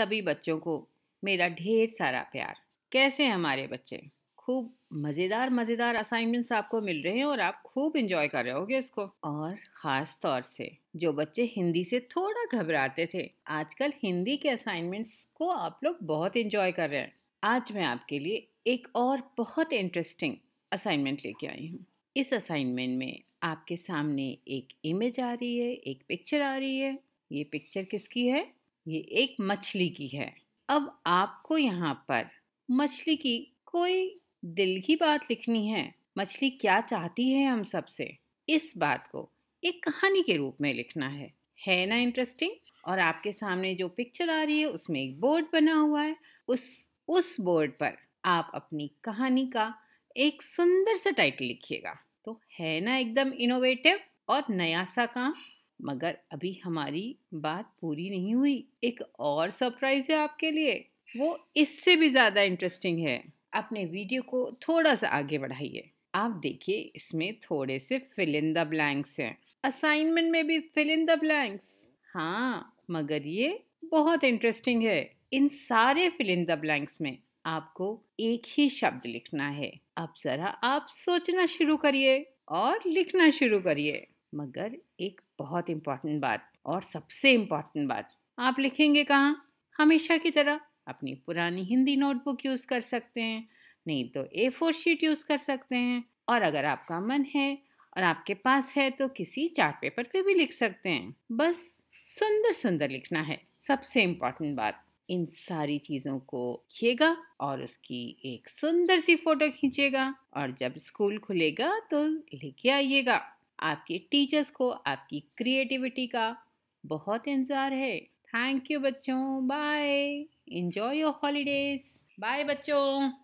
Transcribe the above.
सभी बच्चों को मेरा ढेर सारा प्यार कैसे हमारे बच्चे खूब मज़ेदार मज़ेदार असाइनमेंट्स आपको मिल रहे हैं और आप खूब इंजॉय कर रहे होगे इसको और ख़ास तौर से जो बच्चे हिंदी से थोड़ा घबराते थे आजकल हिंदी के असाइनमेंट्स को आप लोग बहुत इंजॉय कर रहे हैं आज मैं आपके लिए एक और बहुत इंटरेस्टिंग असाइनमेंट लेके आई हूँ इस असाइनमेंट में आपके सामने एक इमेज आ रही है एक पिक्चर आ रही है ये पिक्चर किसकी है ये एक मछली की है अब आपको यहाँ पर मछली की कोई दिल की बात लिखनी है मछली क्या चाहती है हम सबसे इस बात को एक कहानी के रूप में लिखना है है ना इंटरेस्टिंग और आपके सामने जो पिक्चर आ रही है उसमें एक बोर्ड बना हुआ है उस उस बोर्ड पर आप अपनी कहानी का एक सुंदर सा टाइटल लिखिएगा तो है ना एकदम इनोवेटिव और नया सा काम मगर अभी हमारी बात पूरी नहीं हुई एक और सरप्राइज है आपके लिए वो इससे भी ज़्यादा इंटरेस्टिंग है अपने वीडियो को थोड़ा सा आगे बढ़ाइए आप देखिए इसमें थोड़े से फिल इन द ब्लैंक्स हैं असाइनमेंट में भी फिल इन द ब्लैंक्स हाँ मगर ये बहुत इंटरेस्टिंग है इन सारे फिल इन द ब्लैंक्स में आपको एक ही शब्द लिखना है अब जरा आप सोचना शुरू करिए और लिखना शुरू करिए मगर एक बहुत इम्पॉर्टेंट बात और सबसे इम्पॉर्टेंट बात आप लिखेंगे कहाँ हमेशा की तरह अपनी पुरानी हिंदी नोटबुक यूज़ कर सकते हैं नहीं तो ए फोर शीट यूज़ कर सकते हैं और अगर आपका मन है और आपके पास है तो किसी चार्ट पेपर पे भी लिख सकते हैं बस सुंदर सुंदर लिखना है सबसे इम्पॉर्टेंट बात इन सारी चीज़ों को रखिएगा और उसकी एक सुंदर सी फोटो खींचेगा और जब स्कूल खुलेगा तो लेके आइएगा आपके टीचर्स को आपकी क्रिएटिविटी का बहुत इंतज़ार है थैंक यू बच्चों bye enjoy your holidays bye बच्चों